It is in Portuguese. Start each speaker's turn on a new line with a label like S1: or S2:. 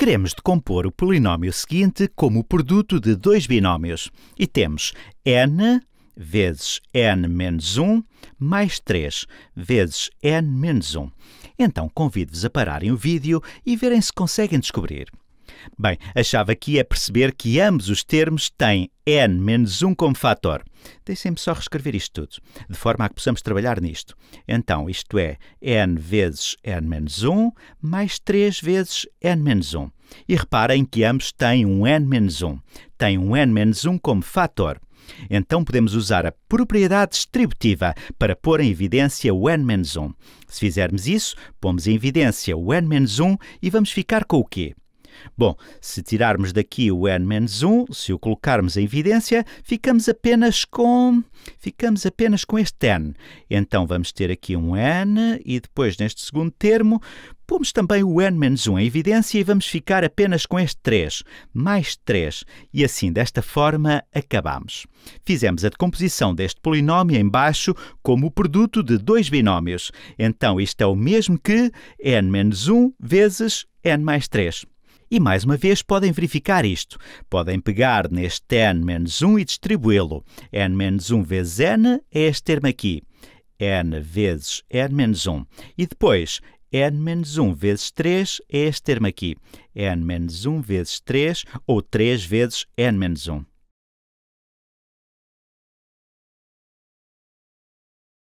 S1: Queremos decompor o polinómio seguinte como o produto de dois binómios e temos n vezes n menos 1 mais 3 vezes n menos 1. Então convido-vos a pararem o vídeo e verem se conseguem descobrir. Bem, a chave aqui é perceber que ambos os termos têm n menos 1 como fator. Deixem-me só reescrever isto tudo, de forma a que possamos trabalhar nisto. Então, isto é n vezes n menos 1 mais 3 vezes n menos 1. E reparem que ambos têm um n menos 1. Tem um n menos 1 como fator. Então podemos usar a propriedade distributiva para pôr em evidência o n-1. Se fizermos isso, pomos em evidência o n-1 e vamos ficar com o quê? Bom, se tirarmos daqui o n-1, se o colocarmos em evidência, ficamos apenas com ficamos apenas com este n. Então vamos ter aqui um n e depois neste segundo termo pomos também o n-1 em evidência e vamos ficar apenas com este 3, mais 3, e assim desta forma acabamos. Fizemos a decomposição deste polinómio em baixo como o produto de dois binómios. Então isto é o mesmo que n-1 vezes n mais 3. E mais uma vez podem verificar isto. Podem pegar neste n-1 e distribuí-lo. n-1 vezes n é este termo aqui. n vezes n-1. E depois, n-1 vezes 3 é este termo aqui. n-1 vezes 3 ou 3 vezes n-1.